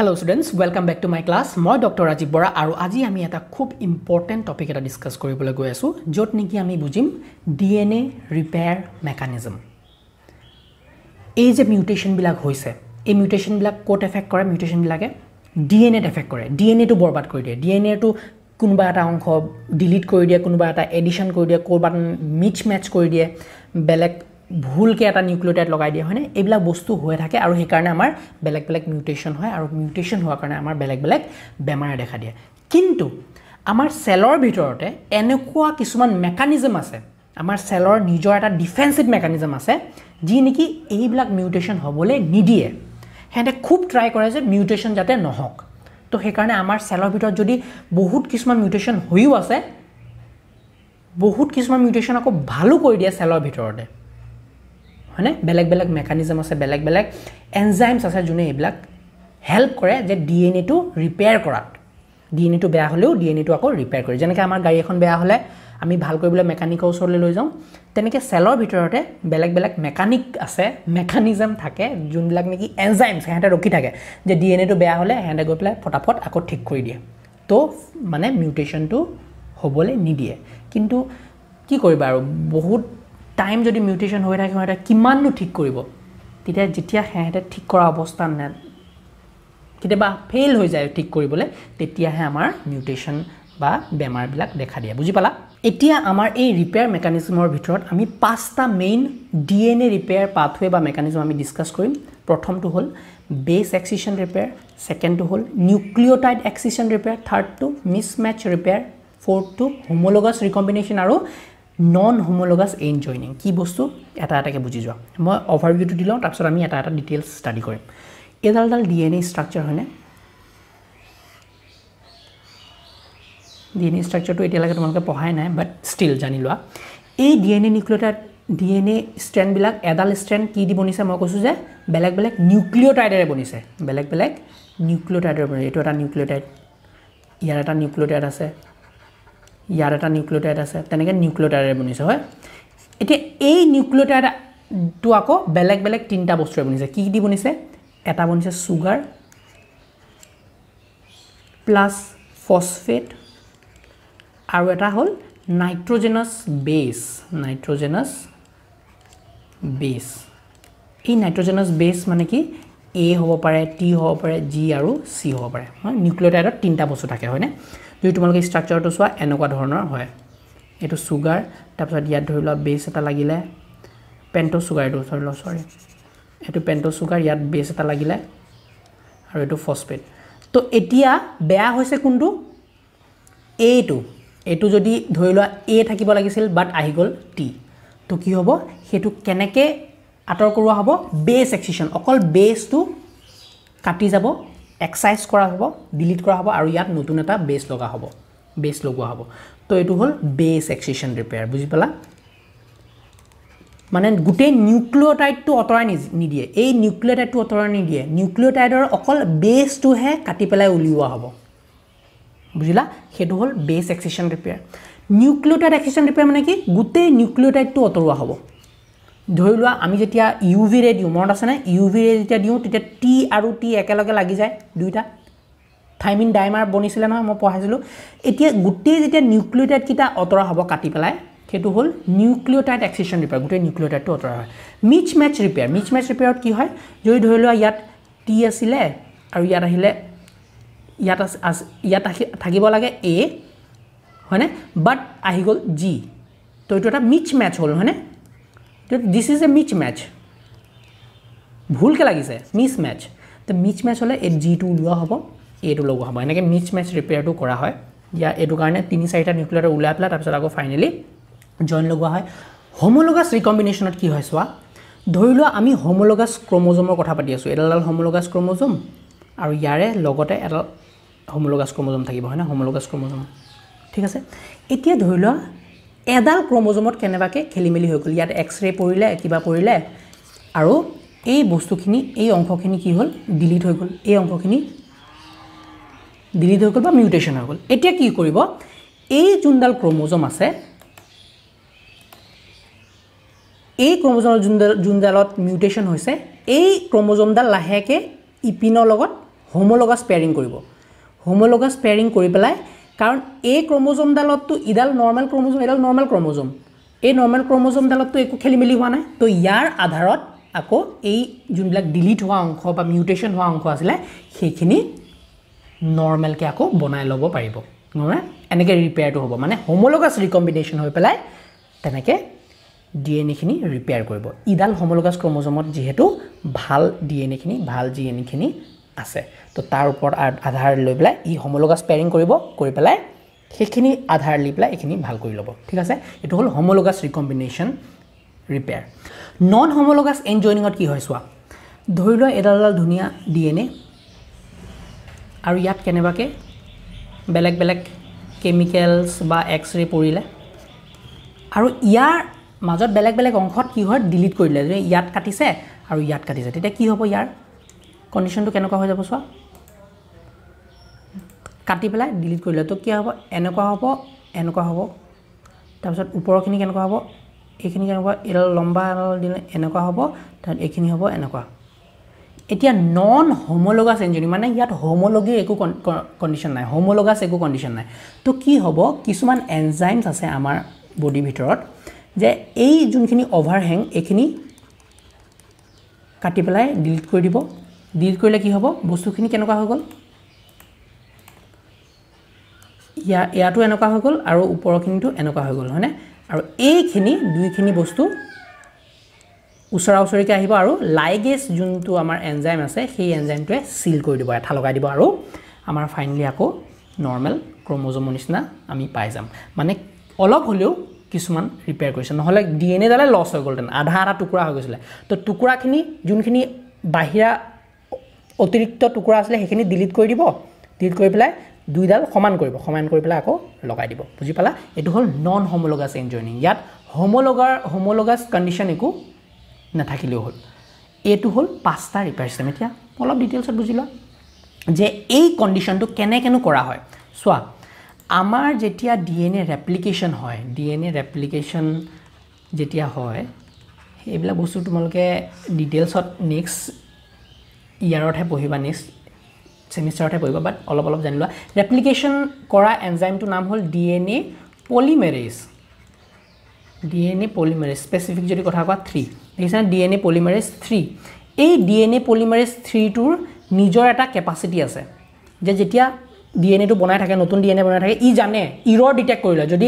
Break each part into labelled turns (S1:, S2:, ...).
S1: hello' students welcome back to my class মই doctor Rajiv Bora আৰু আজি আমি এটা খুব ইম্পৰ্টেণ্ট টপিক এটা ডিছকাছ কৰিবলৈ গৈ আছোঁ য'ত নেকি আমি বুজিম D N A repair mechanism এই যে মিউটেশ্যনবিলাক হৈছে এই মিউটেশ্যনবিলাক ক'ত এফেক্ট কৰে মিউটেশ্যনবিলাকে ডি এন এত এফেক্ট কৰে ডি এন এটো বৰবাদ কৰি দিয়ে ডি এন এটো কোনোবা এটা অংশ ডিলিট কৰি দিয়ে কোনোবা এটা এডিশ্যন কৰি দিয়ে ক'ৰবাত মিক্স মেটছ কৰি দিয়ে বেলেগ ভুলকৈ এটা নিউক্লিয়টাইট লগাই দিয়া হয়নে এইবিলাক বস্তু হৈ থাকে আৰু সেইকাৰণে আমাৰ বেলেগ বেলেগ মিউটেশ্যন হয় আৰু মিউটেশ্যন হোৱাৰ কাৰণে আমাৰ বেলেগ বেলেগ বেমাৰে দেখা দিয়ে কিন্তু আমাৰ চেলৰ ভিতৰতে এনেকুৱা কিছুমান মেকানিজম আছে আমাৰ চেলৰ নিজৰ এটা ডিফেন্সিভ মেকানিজম আছে যি নেকি এইবিলাক মিউটেশ্যন হ'বলৈ নিদিয়ে সিহঁতে খুব ট্ৰাই কৰে যে মিউটেশ্যন যাতে নহওক তো সেইকাৰণে আমাৰ চেলৰ ভিতৰত যদি বহুত কিছুমান মিউটেশ্যন হৈও আছে বহুত কিছুমান মিউটেশ্যন আকৌ ভালো কৰি দিয়ে চেলৰ ভিতৰতে হয়নে বেলেগ বেলেগ মেকানিজম আছে বেলেগ বেলেগ এনজাইমছ আছে যোনে এইবিলাক হেল্প কৰে যে ডি এন এটো ৰিপেয়াৰ কৰাত ডি এন এটো বেয়া হ'লেও ডি এন এটো আকৌ ৰিপেয়াৰ কৰে যেনেকৈ আমাৰ গাড়ী এখন বেয়া হ'লে আমি ভাল কৰিবলৈ মেকানিকৰ ওচৰলৈ লৈ যাওঁ তেনেকৈ চেলৰ ভিতৰতে বেলেগ বেলেগ মেকানিক আছে মেকানিজম থাকে যোনবিলাক নেকি এনজাইমছ সিহঁতে ৰখি থাকে যে ডি এন এটো বেয়া হ'লে সিহঁতে গৈ পেলাই ফটাফট আকৌ ঠিক কৰি দিয়ে তো মানে মিউটেশ্যনটো হ'বলৈ নিদিয়ে কিন্তু কি কৰিবা আৰু বহুত টাইম যদি মিউটেশ্যন হৈ থাকে সিহঁতে কিমাননো ঠিক কৰিব তেতিয়া যেতিয়া সিহঁতে ঠিক কৰা অৱস্থা নে কেতিয়াবা ফেইল হৈ যায় ঠিক কৰিবলৈ তেতিয়াহে আমাৰ মিউটেশ্যন বা বেমাৰবিলাক দেখা দিয়ে বুজি পালা এতিয়া আমাৰ এই ৰিপেয়াৰ মেকানিজমৰ ভিতৰত আমি পাঁচটা main D N A repair pathway বা মেকানিজম আমি ডিছকাছ কৰিম প্ৰথমটো হ'ল বেছ এক্সিচন ৰিপেয়াৰ ছেকেণ্ডটো হ'ল নিউক্লিঅ'টাইড এক্সিচন ৰিপেয়াৰ থাৰ্ডটো মিছমেটছ ৰিপেয়াৰ ফ'ৰ্থটো হোমল'গাছ ৰিকম্বিনেশ্যন আৰু নন হোমোলগাছ এইন জইনিং কি বস্তু এটা এটাকৈ বুজি যোৱা মই অভাৰভিউটো দি লওঁ তাৰপিছত আমি এটা এটা ডিটেইলছ ষ্টাডি কৰিম এডাল ডি এন এ ষ্ট্ৰাকচাৰ হয়নে ডি এন এ ষ্ট্ৰাকচাৰটো এতিয়ালৈকে তোমালোকে পঢ়াই নাই বাট ষ্টিল জানি লোৱা এই D N A nucleotide D N A ষ্ট্ৰেণ্ডবিলাক এডাল ষ্ট্ৰেণ্ড কি দি বনিছে মই কৈছোঁ যে বেলেগ বেলেগ নিউক্লিয়টাইডেৰে বনিছে বেলেগ বেলেগ নিউক্লিয়টাইডেৰে বনিছে এইটো এটা নিউক্লিয়টাইড ইয়াৰ এটা নিউক্লিয়টাইড আছে ইয়াৰ এটা নিউক্লিয়টাইড আছে তেনেকৈ নিউক্লিয়টাইডে বনিছে হয় এতিয়া এই নিউক্লিয়টাইডটো আকৌ বেলেগ বেলেগ তিনিটা বস্তুৰে বনিছে কি দি বনিছে এটা বনিছে চুগাৰ প্লাছ ফচফেট আৰু এটা হ'ল নাইট্ৰজেনাছ বেছ নাইট্ৰজেনাছ বেছ এই নাইট্ৰজেনাছ বেছ মানে কি এ হ'ব পাৰে টি হ'ব পাৰে জি আৰু চি হ'ব পাৰে হয় নিউক্লিয়টাইডত তিনিটা বস্তু থাকে হয়নে যদি তোমালোকে ষ্ট্ৰাকচাৰটো চোৱা এনেকুৱা ধৰণৰ হয় এইটো চুগাৰ তাৰপিছত ইয়াত ধৰি লোৱা বেছ এটা লাগিলে পেণ্টো চুগাৰটো ধৰি লওক চৰি এইটো পেণ্টো চুগাৰ ইয়াত বেছ এটা লাগিলে আৰু এইটো ফচপেট তো এতিয়া বেয়া হৈছে কোনটো এইটো এইটো যদি ধৰি লোৱা এ থাকিব লাগিছিল বাট আহি গ'ল টি তো কি হ'ব সেইটো কেনেকৈ আঁতৰ কৰোৱা হ'ব বেছ এক্সিচন অকল বেছটো কাটি যাব এক্সাইজ কৰা হ'ব ডিলিট কৰা হ'ব আৰু ইয়াত নতুন এটা বেছ লগা হ'ব বেছ লগোৱা হ'ব তো এইটো হ'ল বেছ এক্সিচন ৰিপেয়াৰ বুজি পালা মানে গোটেই নিউক্লিঅ'টাইডটো আঁতৰাই নি নিদিয়ে এই নিউক্লিঅ'টাইডটো আঁতৰাই নিদিয়ে নিউক্লিঅ'টাইডৰ অকল বেছটোহে কাটি পেলাই উলিওৱা হ'ব বুজিলা সেইটো হ'ল base excision repair nucleotide excision repair মানে কি গোটেই নিউক্লিঅ'টাইডটো আঁতৰোৱা হ'ব ধৰি লোৱা আমি যেতিয়া ইউ ভি ৰে দিওঁ মনত আছেনে ইউ ভি ৰে যেতিয়া দিওঁ তেতিয়া টি আৰু টি একেলগে লাগি যায় দুয়োটা থাইমিন ডাইমাৰ বনিছিলে নহয় মই পঢ়াইছিলোঁ এতিয়া গোটেই যেতিয়া নিউক্লিঅটাইটকেইটা আঁতৰা হ'ব কাটি পেলাই সেইটো হ'ল নিউক্লিঅ'টাইট এক্সিশ্যন ৰিপেয়াৰ গোটেই নিউক্লিঅ'টাইটটো আঁতৰা হয় mismatch repair mismatch ৰিপেয়াৰত কি হয় যদি ধৰি লোৱা ইয়াত টি আছিলে আৰু ইয়াত আহিলে ইয়াত আছে আছে ইয়াত আহি থাকিব লাগে এ হয়নে বাট আহি গ'ল জি তো এইটো এটা মিক্স মেচ হ'ল হয়নে this is a mismatch ভুলকৈ লাগিছে মিছ মেটছ তো মিছ মেটছ হ'লে এই জিটো ওলোৱা হ'ব এইটো লগোৱা হ'ব এনেকৈ মিছ মেটছ ৰিপেয়াৰটো কৰা হয় ইয়াৰ এইটো কাৰণে তিনি চাৰিটা নিউক্লিয়াৰ ওলাই পেলাই তাৰপিছত আকৌ ফাইনেলি জইন লগোৱা হয় হোমোলগাছ ৰিকম্বিনেশ্যনত কি হয় চোৱা ধৰি লোৱা আমি হোমোলগাছ ক্ৰমজমৰ কথা পাতি আছোঁ এডালডাল হোমোলগাছ ক্ৰমজম আৰু ইয়াৰে লগতে এডাল হোমোলগাছ ক্ৰমজম থাকিব হয়নে হোমোলগাছ ক্ৰমজম ঠিক আছে এতিয়া ধৰি লোৱা এডাল ক্ৰমজমত কেনেবাকৈ খেলি মেলি হৈ গ'ল ইয়াত এক্স ৰে পৰিলে কিবা পৰিলে আৰু এই বস্তুখিনি এই অংশখিনি কি হ'ল ডিলিট হৈ গ'ল এই অংশখিনি ডিলিট হৈ গ'ল বা মিউটেশ্যন হৈ গ'ল এতিয়া কি কৰিব এই যোনডাল ক্ৰমজম আছে এই ক্ৰমজমৰ যোনডাল যোনডালত মিউটেশ্যন হৈছে এই ক্ৰমজমডাল লাহেকৈ ইপিনৰ লগত হোমোলগাছ পেয়াৰিং কৰিব হোমোলগাছ পেয়াৰিং কৰি পেলাই কাৰণ এই ক্ৰমজমডালতটো ইডাল নৰ্মেল ক্ৰমজম এইডাল নৰ্মেল ক্ৰমজম এই নৰ্মেল ক্ৰমজমডালতটো একো খেলি মেলি হোৱা নাই তো ইয়াৰ আধাৰত আকৌ এই যোনবিলাক ডিলিট হোৱা অংশ বা মিউটেশ্যন হোৱা অংশ আছিলে সেইখিনি নৰ্মেলকৈ আকৌ বনাই ল'ব পাৰিব নহয় এনেকৈ ৰিপেয়াৰটো হ'ব মানে হোমলগাছ ৰিকম্বিনেশ্যন হৈ পেলাই তেনেকৈ ডি এন এখিনি ৰিপেয়াৰ কৰিব ইডাল হোমলগাছ ক্ৰমজমত যিহেতু ভাল ডি এন এখিনি ভাল জি এন এখিনি আছে তো তাৰ ওপৰত আধাৰ লৈ পেলাই ই হোমোলোগাছ পেয়াৰিং কৰিব কৰি পেলাই সেইখিনি আধাৰ লৈ পেলাই এইখিনি ভাল কৰি ল'ব ঠিক আছে এইটো হ'ল হোমোলোগাছ ৰিকম্বিনেশ্যন ৰিপেয়াৰ নন হোমোলোগাছ এনজইনিঙত কি হয় চোৱা ধৰি লোৱা এডাল এডাল ধুনীয়া ডি এন এ আৰু ইয়াত কেনেবাকৈ বেলেগ বেলেগ কেমিকেলছ বা এক্স ৰে পৰিলে আৰু ইয়াৰ মাজত বেলেগ বেলেগ অংশত কি হয় ডিলিট কৰিলে যদি ইয়াত কাটিছে আৰু ইয়াত কাটিছে তেতিয়া কি হ'ব ইয়াৰ কণ্ডিশ্যনটো কেনেকুৱা হৈ যাব চোৱা কাটি পেলাই ডিলিট কৰিলে তো কি হ'ব এনেকুৱা হ'ব এনেকুৱা হ'ব তাৰপিছত ওপৰৰখিনি কেনেকুৱা হ'ব এইখিনি কেনেকুৱা এডাল লম্বা এডাল দিলে এনেকুৱা হ'ব তাৰপিছত এইখিনি হ'ব এনেকুৱা এতিয়া নন হোমলগা চেঞ্জনী মানে ইয়াত হোমলগী একো কণ্ডিশ্যন নাই হোমলগাছ একো কণ্ডিশ্যন নাই তো কি হ'ব কিছুমান এনজাইমছ আছে আমাৰ বডিৰ ভিতৰত যে এই যোনখিনি অভাৰহেং এইখিনি কাটি পেলাই ডিলিট কৰি দিব ডিলিট কৰিলে কি হ'ব বস্তুখিনি কেনেকুৱা হৈ গ'ল ইয়া ইয়াতো এনেকুৱা হৈ গ'ল আৰু ওপৰৰখিনিতো এনেকুৱা হৈ গ'ল হয়নে আৰু এইখিনি দুইখিনি বস্তু ওচৰা ওচৰিকৈ আহিব আৰু লাইগেজ যোনটো আমাৰ এনজাইম আছে সেই এনজাইমটোৱে চিল কৰি দিব এঠা লগাই দিব আৰু আমাৰ ফাইনেলি আকৌ নৰ্মেল ক্ৰমজমৰ নিচিনা আমি পাই যাম মানে অলপ হ'লেও কিছুমান ৰিপেয়াৰ কৰিছে নহ'লে ডি এন এডালে লছ হৈ গ'লহেঁতেন আধা আধা টুকুৰা হৈ গৈছিলে তো টুকুৰাখিনি যোনখিনি বাহিৰা অতিৰিক্ত টুকুৰা আছিলে সেইখিনি ডিলিট কৰি দিব ডিলিট কৰি পেলাই দুইডাল সমান কৰিব সমান কৰি পেলাই আকৌ লগাই দিব বুজি পালা এইটো হ'ল নন হোমোলগাছ এনজইনিং ইয়াত হোমোলগাৰ হোমোলগাছ কণ্ডিশ্যন একো নাথাকিলেও হ'ল এইটো হ'ল পাঁচটা ৰিপেয়াৰ ছিষ্টেম এতিয়া অলপ ডিটেইলছত বুজি লোৱা যে এই কণ্ডিশ্যনটো কেনেকেনো কৰা হয় চোৱা আমাৰ যেতিয়া ডি এন এ ৰেপ্লিকেশ্যন হয় ডি এন এ ৰেপ্লিকেশ্যন যেতিয়া হয় সেইবিলাক বস্তু তোমালোকে ডিটেইলছত নেক্সট ইয়াৰতহে পঢ়িবা নেক্সট ছেমিষ্টাৰতহে পঢ়িবা বাট অলপ অলপ জানি লোৱা ৰেপ্লিকেশ্যন কৰা এনজাইমটোৰ নাম হ'ল D N A polymerase D N A polymerase specific যদি কথা কোৱা থ্ৰী দেখিছানে D N A polymerase three এই ডি এন এ পলিমেৰেজ থ্ৰীটোৰ নিজৰ এটা কেপাচিটি আছে যে যেতিয়া ডি এন এটো বনাই থাকে নতুন ডি এন এ বনাই থাকে ই জানে ইৰৰ ডিটেক্ট কৰি লয় যদি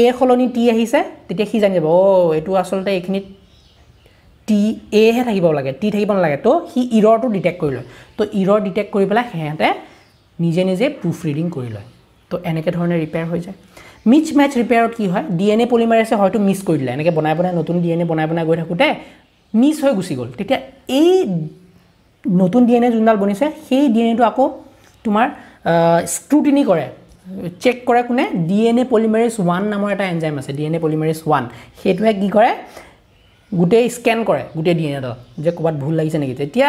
S1: এ সলনি টি আহিছে তেতিয়া সি জানি যাব অ' এইটো আচলতে এইখিনিত টি এহে থাকিব লাগে টি থাকিব নালাগে তো সি ইৰৰটো ডিটেক্ট কৰি লয় তো ইৰৰ ডিটেক্ট কৰি পেলাই সিহঁতে নিজে নিজে প্ৰুফ ৰিডিং কৰি লয় তো এনেকৈ ধৰণে ৰিপেয়াৰ হৈ যায় মিচ মেচ ৰিপেয়াৰত কি হয় ডি এন এ পলিমাৰেছে হয়তো মিছ কৰি দিলে এনেকৈ বনাই বনাই নতুন ডি এন এ বনাই বনাই গৈ থাকোঁতে মিছ হৈ গুচি গ'ল তেতিয়া এই নতুন ডি এন এ যোনডাল বনিছে সেই ডি এন এটো আকৌ তোমাৰ স্ক্ৰুটিনি কৰে চেক কৰে কোনে D N A polymerase one নামৰ এটা এনজাইম আছে D N A polymerase one সেইটোৱে কি কৰে গোটেই স্কেন কৰে গোটেই ডি এন এডাল যে ক'ৰবাত ভুল লাগিছে নেকি তেতিয়া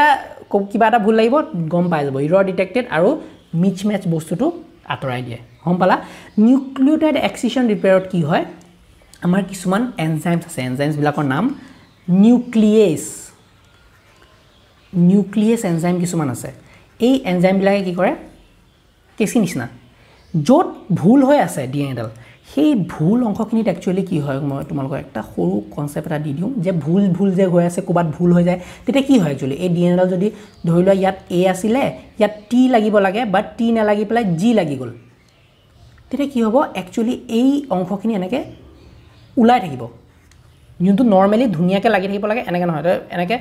S1: কিবা এটা ভুল লাগিব গম পাই যাব ইৰ ডিটেক্টেড আৰু মিচ মেচ বস্তুটো আঁতৰাই দিয়ে গম পালা নিউক্লিয়টাইড এক্সিশ্যন ৰিপেয়াৰত কি হয় আমাৰ কিছুমান এনজাইমছ আছে এনজাইমছবিলাকৰ নাম নিউক্লিয়েছ নিউক্লিয়েছ এনজাইম কিছুমান আছে এই এনজাইমবিলাকে কি কৰে কেচি নিচিনা য'ত ভুল হৈ আছে ডি এন এডাল সেই ভুল অংশখিনিত একচুৱেলি কি হয় মই তোমালোকৰ এটা সৰু কনচেপ্ট এটা দি দিওঁ যে ভুল ভুল যে হৈ আছে ক'ৰবাত ভুল হৈ যায় তেতিয়া কি হয় একচুৱেলি এই ডি এন এনডাল যদি ধৰি লোৱা ইয়াত এ আছিলে ইয়াত টি লাগিব লাগে বা টি নালাগি পেলাই জি লাগি গ'ল তেতিয়া কি হ'ব একচুৱেলি এই অংশখিনি এনেকৈ ওলাই থাকিব যোনটো নৰ্মেলি ধুনীয়াকৈ লাগি থাকিব লাগে এনেকৈ নহয় এনেকৈ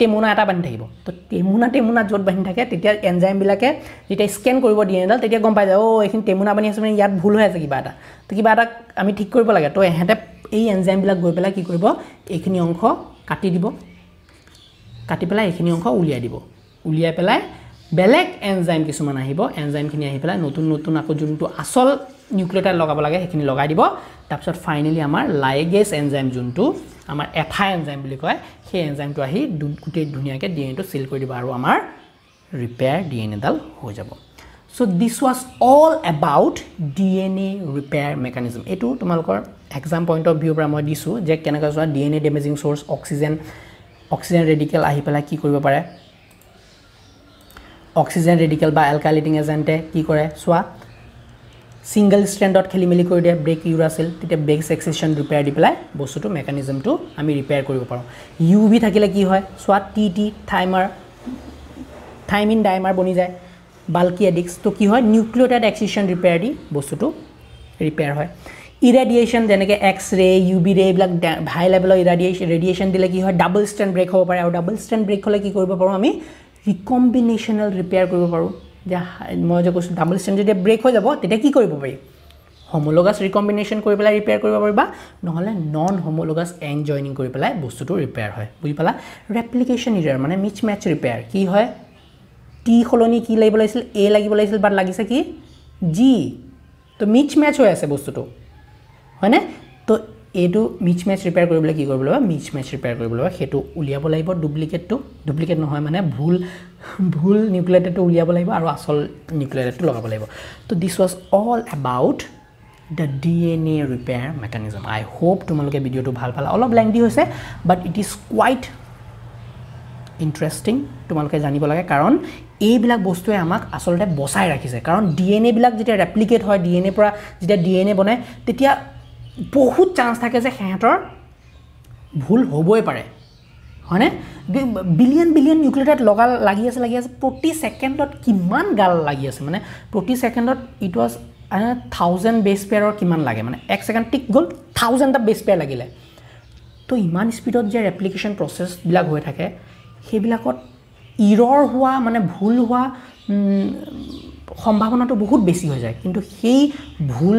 S1: টেমোনা এটা বান্ধি থাকিব তো টেমোনা টেমোনা য'ত বান্ধি থাকে তেতিয়া এনজাইমবিলাকে যেতিয়া স্কেন কৰিব দিয়ে এনডাল তেতিয়া গম পাই যায় অ' এইখিনি টেমোনা বান্ধি আছে মানে ইয়াত ভুল হৈ আছে কিবা এটা তো কিবা এটা আমি ঠিক কৰিব লাগে তো এহেঁতে এই এনজাইমবিলাক গৈ পেলাই কি কৰিব এইখিনি অংশ কাটি দিব কাটি পেলাই এইখিনি অংশ উলিয়াই দিব উলিয়াই পেলাই বেলেগ এনজাইম কিছুমান আহিব এনজাইমখিনি আহি পেলাই নতুন নতুন আকৌ যোনটো আচল নিউক্লিয়টাইট লগাব লাগে সেইখিনি লগাই দিব তাৰপিছত ফাইনেলি আমাৰ লাইগেছ এনজাইম যোনটো আমাৰ এফাই এনজাইম বুলি কয় সেই এনজাইমটো আহি গোটেই ধুনীয়াকৈ ডি এনএটো চিল কৰি দিব আৰু আমাৰ ৰিপেয়াৰ ডি এন এডাল হৈ যাব so' this was all about D N A repair mechanism এইটো তোমালোকৰ এক্সাম পইণ্ট অফ ভিউৰ পৰা মই দিছোঁ যে কেনেকৈ চোৱা D N A damaging source oxygen oxygen radical আহি পেলাই কি কৰিব পাৰে অক্সিজেন ৰেডিকেল বা এলকাইলিটিং এজেণ্টে কি কৰে চোৱা ছিংগল ষ্টেণ্ডত খেলি মেলি কৰি দিয়া ব্ৰেক ইউৰ আছিল তেতিয়া ব্ৰেক ছেকচেশ্যন ৰিপেয়াৰ দি পেলাই বস্তুটো মেকানিজমটো আমি ৰিপেয়াৰ কৰিব পাৰোঁ ইউ ভি থাকিলে কি হয় চোৱা টি টি থাইমাৰ থাইমিন ডাইমাৰ বনি যায় বাল্কি এডিক্স তো কি হয় নিউক্লিয়টাইড এক্সিশ্যন ৰিপেয়াৰ দি বস্তুটো ৰিপেয়াৰ হয় ইৰেডিয়েশ্যন যেনেকৈ এক্স ৰে ইউ বি ৰে এইবিলাক হাই লেভেলৰ ইৰাডিয়েশ্যন ৰেডিয়েশ্যন দিলে কি হয় ডাবল ষ্টেণ্ড ব্ৰেক হ'ব পাৰে আৰু ডাবল ষ্টেণ্ড ব্ৰেক হ'লে কি কৰিব পাৰোঁ আমি ৰিকম্বিনেশ্যনেল ৰিপেয়াৰ কৰিব পাৰোঁ এতিয়া মই যে কৈছোঁ ডাবল ষ্টেণ্ড যেতিয়া ব্ৰেক হৈ যাব তেতিয়া কি কৰিব পাৰি হোমোলগাছ ৰিকম্বিনেশ্যন কৰি পেলাই ৰিপেয়াৰ কৰিব পাৰিবা নহ'লে নন হোমোলগাছ এং জইনিং কৰি পেলাই বস্তুটো ৰিপেয়াৰ হয় বুজি পালা ৰেপ্লিকেশ্যন ইৰিয়াৰ মানে মিচ মেচ ৰিপেয়াৰ কি হয় টি সলনি কি লাগিব লাগিছিল এ লাগিব লাগিছিল বাট লাগিছে কি জি তো মিচ মেচ হৈ আছে বস্তুটো হয়নে তো এইটো মিছ মেচ ৰিপেয়াৰ কৰিবলৈ কি কৰিব লাগিব মিছ মেচ ৰিপেয়াৰ কৰিব লাগিব সেইটো উলিয়াব লাগিব ডুপ্লিকেটটো ডুপ্লিকেট নহয় মানে ভুল ভুল নিউক্লিয়েটেডটো উলিয়াব লাগিব আৰু আচল নিউক্লিয়েটেডটো লগাব লাগিব তো this was all about the D N A repair mechanism I hope তোমালোকে ভিডিঅ'টো ভাল পালা অলপ লেংদি হৈছে but it is quite interesting তোমালোকে জানিব লাগে কাৰণ এইবিলাক বস্তুৱে আমাক আচলতে বচাই ৰাখিছে কাৰণ ডি এন এবিলাক যেতিয়া ৰেপ্লিকেট হয় ডি এন এৰ পৰা যেতিয়া ডি এন এ বনায় তেতিয়া বহুত চান্স থাকে যে সিহঁতৰ ভুল হ'বই পাৰে হয়নে বিলিয়ন বিলিয়ন নিউক্লিয়াৰ লগা লাগি আছে লাগি আছে প্ৰতি ছেকেণ্ডত কিমান গাল লাগি আছে মানে প্ৰতি ছেকেণ্ডত ইট ৱাজ থাউজেণ্ড বেছ পেয়াৰৰ কিমান লাগে মানে এক ছেকেণ্ড টিক গ'ল থাউজেণ্ড এটা বেছ পেয়াৰ লাগিলে তো ইমান স্পীডত যে এপ্লিকেশ্যন প্ৰচেছবিলাক হৈ থাকে সেইবিলাকত ইৰৰ হোৱা মানে ভুল হোৱা সম্ভাৱনাটো বহুত বেছি হৈ যায় কিন্তু সেই ভুল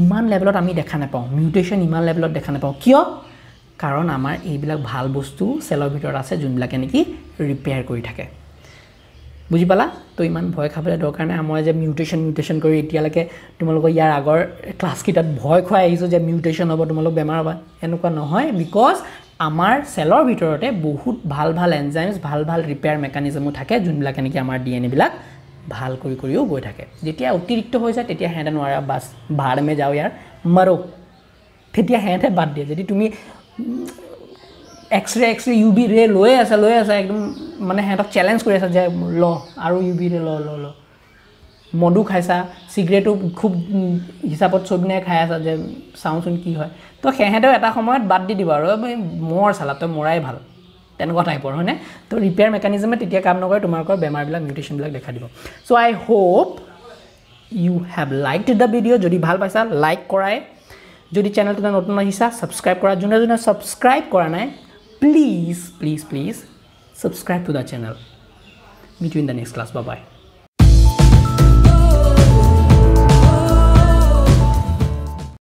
S1: ইমান লেভেলত আমি দেখা নাপাওঁ মিউটেশ্যন ইমান লেভেলত দেখা নাপাওঁ কিয় কাৰণ আমাৰ এইবিলাক ভাল বস্তু চেলৰ ভিতৰত আছে যোনবিলাকে নেকি ৰিপেয়াৰ কৰি থাকে বুজি পালা তো ইমান ভয় খাবলৈ দৰকাৰ নাই মই যে মিউটেশ্যন মিউটেশ্যন কৰি এতিয়ালৈকে তোমালোকৰ ইয়াৰ আগৰ ক্লাছকেইটাত ভয় খুৱাই আহিছোঁ যে মিউটেশ্যন হ'ব তোমালোক বেমাৰ হ'বা এনেকুৱা নহয় বিকজ আমাৰ চেলৰ ভিতৰতে বহুত ভাল ভাল এনজাইমছ ভাল ভাল ৰিপেয়াৰ মেকানিজমো থাকে যোনবিলাকে নেকি আমাৰ ডি এন এবিলাক ভাল কৰি কৰিও গৈ থাকে যেতিয়া অতিৰিক্ত হৈ যায় তেতিয়া সিহঁতে নোৱাৰা বাছ ভাৰমে যাওঁ ইয়াৰ মাৰো তেতিয়া সিহঁতে বাদ দিয়ে যদি তুমি X ray X ray U B ৰে লৈয়ে আছা লৈয়ে আছা একদম মানে সিহঁতক চেলেঞ্জ কৰি আছা যে ল আৰু ইউ বি ৰে ল ল মদো খাইছা চিগৰেটো খুব হিচাপত চব চবিনাই খাই আছা যে চাওঁচোন কি হয় তো সিহঁতেও এটা সময়ত বাদ দি দিব আৰু মৰ চালা তই মৰাই ভাল তেনেকুৱা টাইপৰ হয়নে তো ৰিপেয়াৰ মেকানিজমে তেতিয়া কাম নকৰে তোমালোকৰ বেমাৰবিলাক মিউটেশ্যনবিলাক দেখা দিব so' I hope you have like the video' যদি ভাল পাইছা লাইক কৰাই যদি চেনেলটোতে নতুন আহিছা ছাবস্ক্ৰাইব কৰা যোনে যোনে ছাবস্ক্ৰাইব কৰা নাই please please please subscribe to the channel meet in the next class বা বাই